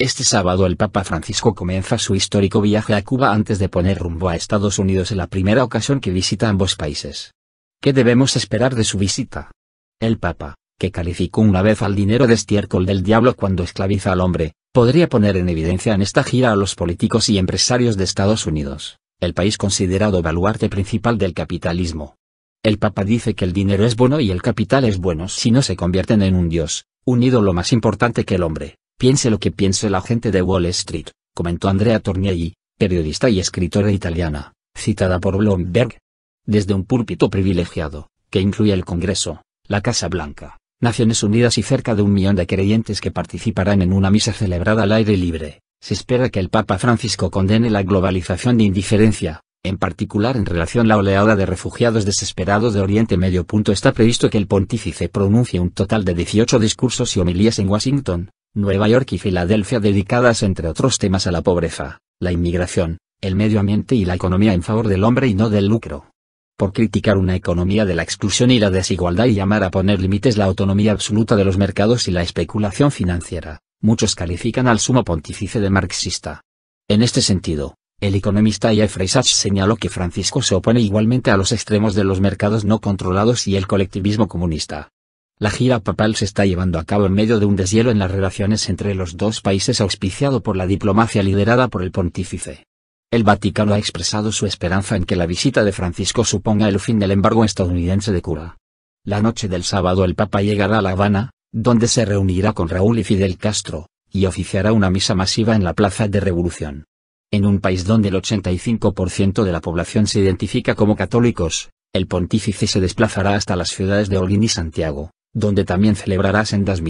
Este sábado el Papa Francisco comienza su histórico viaje a Cuba antes de poner rumbo a Estados Unidos en la primera ocasión que visita ambos países. ¿Qué debemos esperar de su visita? El Papa, que calificó una vez al dinero de estiércol del diablo cuando esclaviza al hombre, podría poner en evidencia en esta gira a los políticos y empresarios de Estados Unidos, el país considerado baluarte principal del capitalismo. El Papa dice que el dinero es bueno y el capital es bueno si no se convierten en un dios, un ídolo más importante que el hombre. Piense lo que piense la gente de Wall Street, comentó Andrea Tornielli, periodista y escritora italiana, citada por Bloomberg. Desde un púlpito privilegiado, que incluye el Congreso, la Casa Blanca, Naciones Unidas y cerca de un millón de creyentes que participarán en una misa celebrada al aire libre, se espera que el Papa Francisco condene la globalización de indiferencia, en particular en relación a la oleada de refugiados desesperados de Oriente Medio. Está previsto que el pontífice pronuncie un total de 18 discursos y homilías en Washington, Nueva York y Filadelfia dedicadas entre otros temas a la pobreza, la inmigración, el medio ambiente y la economía en favor del hombre y no del lucro. Por criticar una economía de la exclusión y la desigualdad y llamar a poner límites la autonomía absoluta de los mercados y la especulación financiera, muchos califican al sumo pontífice de marxista. En este sentido, el economista Jeffrey Sachs señaló que Francisco se opone igualmente a los extremos de los mercados no controlados y el colectivismo comunista, la gira papal se está llevando a cabo en medio de un deshielo en las relaciones entre los dos países auspiciado por la diplomacia liderada por el pontífice. El Vaticano ha expresado su esperanza en que la visita de Francisco suponga el fin del embargo estadounidense de cura. La noche del sábado el Papa llegará a La Habana, donde se reunirá con Raúl y Fidel Castro, y oficiará una misa masiva en la Plaza de Revolución. En un país donde el 85% de la población se identifica como católicos, el pontífice se desplazará hasta las ciudades de Olín y Santiago, donde también celebrarás en sendas